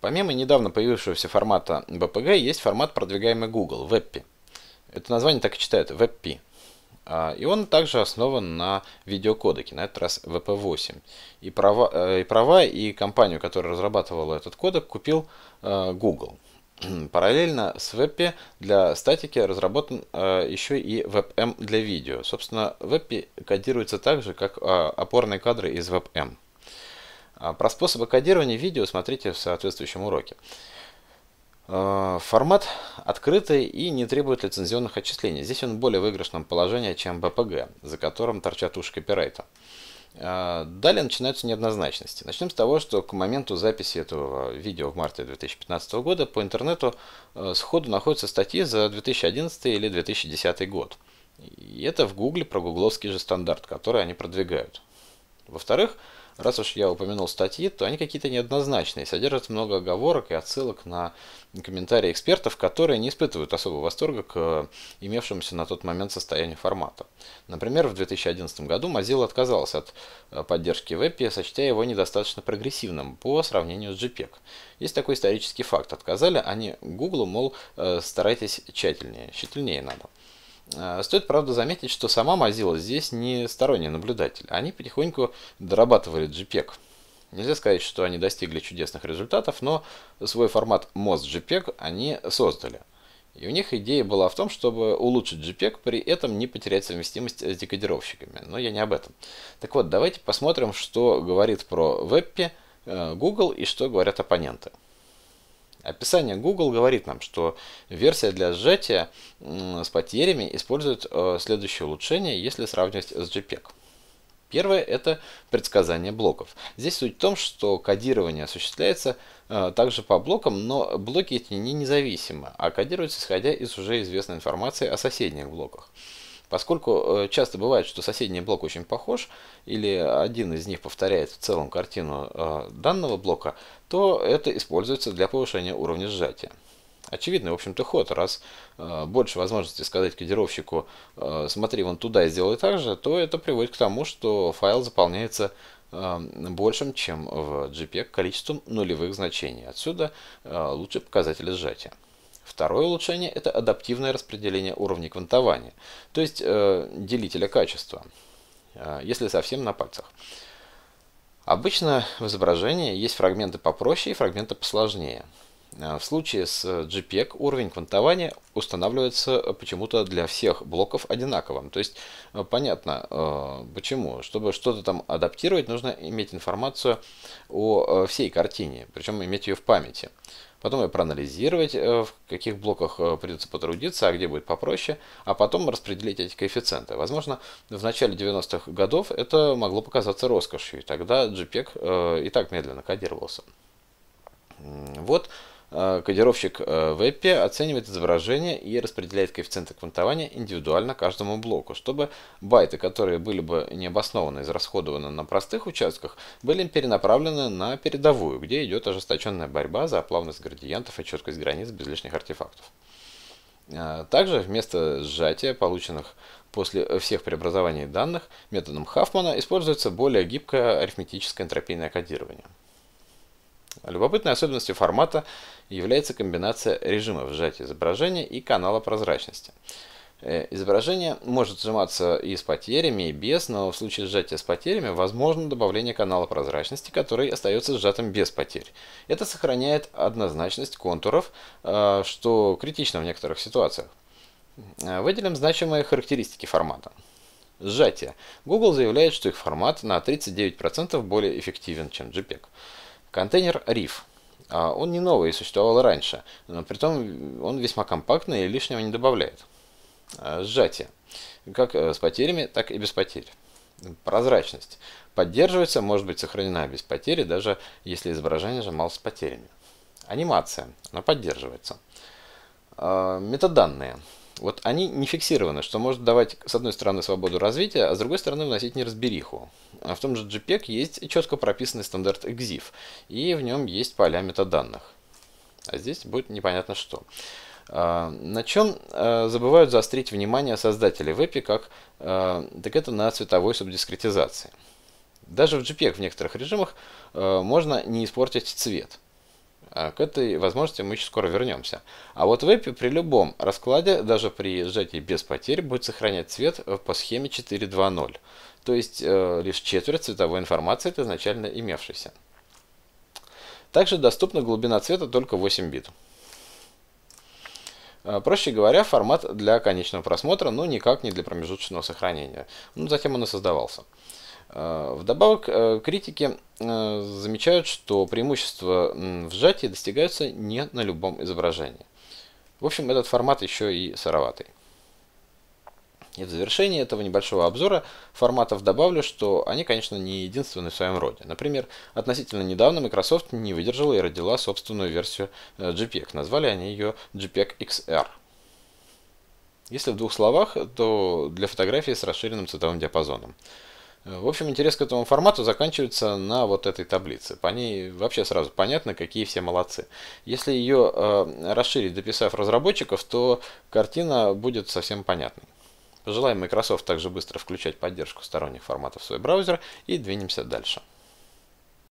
Помимо недавно появившегося формата BPG, есть формат, продвигаемый Google, WebP. Это название так и читают, WebP. А, и он также основан на видеокодеке, на этот раз VP8. И права, э, и, права, и компанию, которая разрабатывала этот кодек, купил э, Google. Параллельно с WebP для статики разработан э, еще и WebM для видео. Собственно, WebP кодируется так же, как а, опорные кадры из WebM. А, про способы кодирования видео смотрите в соответствующем уроке. А, формат открытый и не требует лицензионных отчислений. Здесь он в более выигрышном положении, чем BPG, за которым торчат уши копирайта. А, далее начинаются неоднозначности. Начнем с того, что к моменту записи этого видео в марте 2015 года по интернету сходу находятся статьи за 2011 или 2010 год. И это в Гугле про гугловский же стандарт, который они продвигают. Во-вторых, раз уж я упомянул статьи, то они какие-то неоднозначные, содержат много оговорок и отсылок на комментарии экспертов, которые не испытывают особого восторга к э, имевшемуся на тот момент состоянию формата. Например, в 2011 году Mozilla отказался от э, поддержки WebP, сочтя его недостаточно прогрессивным по сравнению с JPEG. Есть такой исторический факт. Отказали они Google, мол, э, старайтесь тщательнее, тщательнее надо. А, стоит, правда, заметить, что сама Mozilla здесь не сторонний наблюдатель. Они потихоньку дорабатывали JPEG. Нельзя сказать, что они достигли чудесных результатов, но свой формат MOS-JPEG они создали. И у них идея была в том, чтобы улучшить JPEG, при этом не потерять совместимость с декодировщиками. Но я не об этом. Так вот, давайте посмотрим, что говорит про WebP э, Google и что говорят оппоненты. Описание Google говорит нам, что версия для сжатия с потерями использует э, следующее улучшение, если сравнивать с JPEG. Первое – это предсказание блоков. Здесь суть в том, что кодирование осуществляется э, также по блокам, но блоки эти не независимы, а кодируются исходя из уже известной информации о соседних блоках. Поскольку э, часто бывает, что соседний блок очень похож, или один из них повторяет в целом картину э, данного блока, то это используется для повышения уровня сжатия. Очевидный, в общем-то, ход. Раз э, больше возможности сказать кодировщику «смотри вон туда и сделай так же», то это приводит к тому, что файл заполняется большим, чем в JPEG количеством нулевых значений. Отсюда э, лучше показатели сжатия. Второе улучшение – это адаптивное распределение уровней квантования, то есть э, делителя качества, э, если совсем на пальцах. Обычно в изображении есть фрагменты попроще и фрагменты посложнее. Э, в случае с JPEG e уровень квантования устанавливается почему-то для всех блоков одинаковым. То есть э, понятно э, почему. Чтобы что-то там адаптировать, нужно иметь информацию о всей картине, причем иметь ее в памяти потом ее проанализировать, э, в каких блоках э, придется потрудиться, а где будет попроще, а потом распределить эти коэффициенты. Возможно, в начале 90-х годов это могло показаться роскошью, и тогда JPEG e э, и так медленно кодировался. Вот а, кодировщик э, в EPI оценивает изображение и распределяет коэффициенты квантования индивидуально каждому блоку, чтобы байты, которые были бы необоснованно израсходованы на простых участках, были перенаправлены на передовую, где идет ожесточенная борьба за плавность градиентов и четкость границ без лишних артефактов. А, также вместо сжатия полученных после всех преобразований данных методом Хаффмана используется более гибкое арифметическое энтропийное кодирование. Любопытной особенностью формата является комбинация режимов сжатия изображения и канала прозрачности. Э, изображение может сжиматься и с потерями, и без, но в случае сжатия с потерями возможно добавление канала прозрачности, который остается сжатым без потерь. Это сохраняет однозначность контуров, э, что критично в некоторых ситуациях. Э, выделим значимые характеристики формата. Сжатие. Google заявляет, что их формат на 39% более эффективен, чем JPEG. Контейнер Reef. А, он не новый и существовал раньше, но при притом он весьма компактный и лишнего не добавляет. А, сжатие. Как э, с потерями, так и без потерь. Прозрачность. Поддерживается, может быть сохранена без потери, даже если изображение сжималось с потерями. Анимация. Она поддерживается. А, метаданные вот они не фиксированы, что может давать, с одной стороны, свободу развития, а с другой стороны, вносить неразбериху. А в том же JPEG есть четко прописанный стандарт EXIF, и в нем есть поля метаданных. А здесь будет непонятно что. А, на чем э, забывают заострить внимание создатели в EPI, как, э, так это на цветовой субдискретизации. Даже в JPEG в некоторых режимах э, можно не испортить цвет – Э, к этой возможности мы еще скоро вернемся. А вот веб при любом раскладе, даже при сжатии без потерь, будет сохранять цвет э, по схеме 4.2.0. То есть э, лишь четверть цветовой информации от изначально имевшейся. Также доступна глубина цвета только 8 бит. Э, проще говоря, формат для конечного просмотра, но никак не для промежуточного сохранения. Ну, затем он и создавался. А, вдобавок, э, критики э, замечают, что преимущества в сжатии достигаются не на любом изображении. В общем, этот формат еще и сыроватый. И в завершении этого небольшого обзора форматов добавлю, что они, конечно, не единственные в своем роде. Например, относительно недавно Microsoft не выдержала и родила собственную версию э, JPEG. Назвали они ее JPEG XR. Если в двух словах, то для фотографии с расширенным цветовым диапазоном. В общем, интерес к этому формату заканчивается на вот этой таблице. По ней вообще сразу понятно, какие все молодцы. Если ее э, расширить, дописав разработчиков, то картина будет совсем понятной. Пожелаем Microsoft также быстро включать поддержку сторонних форматов в свой браузер и двинемся дальше.